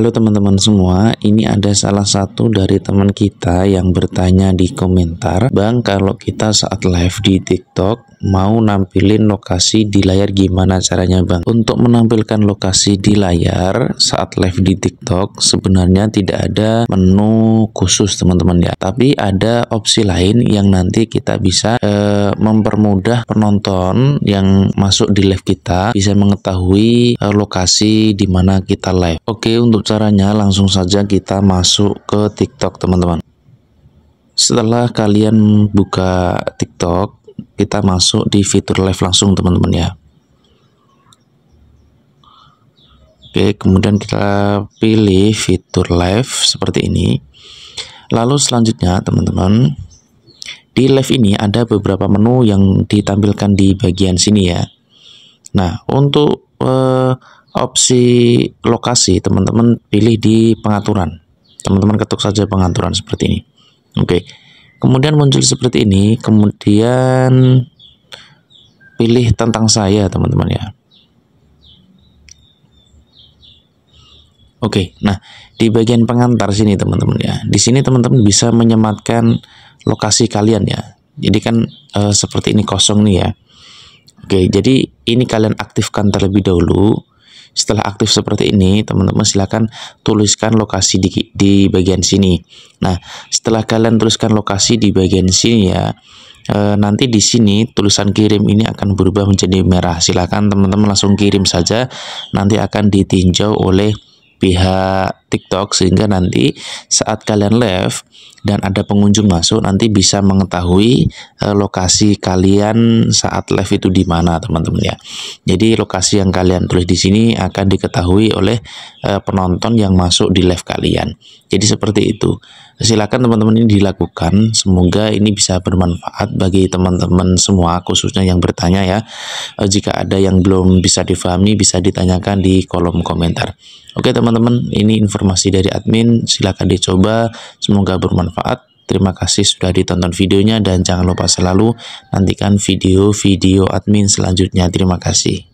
Halo teman-teman semua, ini ada salah satu dari teman kita yang bertanya di komentar, Bang kalau kita saat live di TikTok mau nampilin lokasi di layar gimana caranya Bang? Untuk menampilkan lokasi di layar saat live di TikTok sebenarnya tidak ada menu khusus teman-teman ya, tapi ada opsi lain yang nanti kita bisa eh, mempermudah penonton yang masuk di live kita bisa mengetahui eh, lokasi di mana kita live. Oke untuk caranya langsung saja kita masuk ke TikTok teman-teman setelah kalian buka TikTok kita masuk di fitur live langsung teman-teman ya Oke kemudian kita pilih fitur live seperti ini lalu selanjutnya teman-teman di live ini ada beberapa menu yang ditampilkan di bagian sini ya Nah untuk eh, opsi lokasi teman-teman pilih di pengaturan teman-teman ketuk saja pengaturan seperti ini oke okay. kemudian muncul seperti ini kemudian pilih tentang saya teman-teman ya oke okay. nah di bagian pengantar sini teman-teman ya di sini teman-teman bisa menyematkan lokasi kalian ya jadi kan eh, seperti ini kosong nih ya oke jadi ini kalian aktifkan terlebih dahulu setelah aktif seperti ini, teman-teman silahkan tuliskan lokasi di, di bagian sini. Nah, setelah kalian tuliskan lokasi di bagian sini ya, e, nanti di sini tulisan kirim ini akan berubah menjadi merah. Silahkan teman-teman langsung kirim saja, nanti akan ditinjau oleh pihak TikTok sehingga nanti saat kalian live dan ada pengunjung masuk nanti bisa mengetahui e, lokasi kalian saat live itu di mana teman-teman ya. Jadi lokasi yang kalian tulis di sini akan diketahui oleh e, penonton yang masuk di live kalian. Jadi seperti itu. Silakan teman-teman ini dilakukan. Semoga ini bisa bermanfaat bagi teman-teman semua, khususnya yang bertanya ya. Eh, jika ada yang belum bisa difahami, bisa ditanyakan di kolom komentar. Oke teman-teman, ini informasi dari admin. Silakan dicoba. Semoga bermanfaat. Terima kasih sudah ditonton videonya dan jangan lupa selalu nantikan video-video admin selanjutnya. Terima kasih.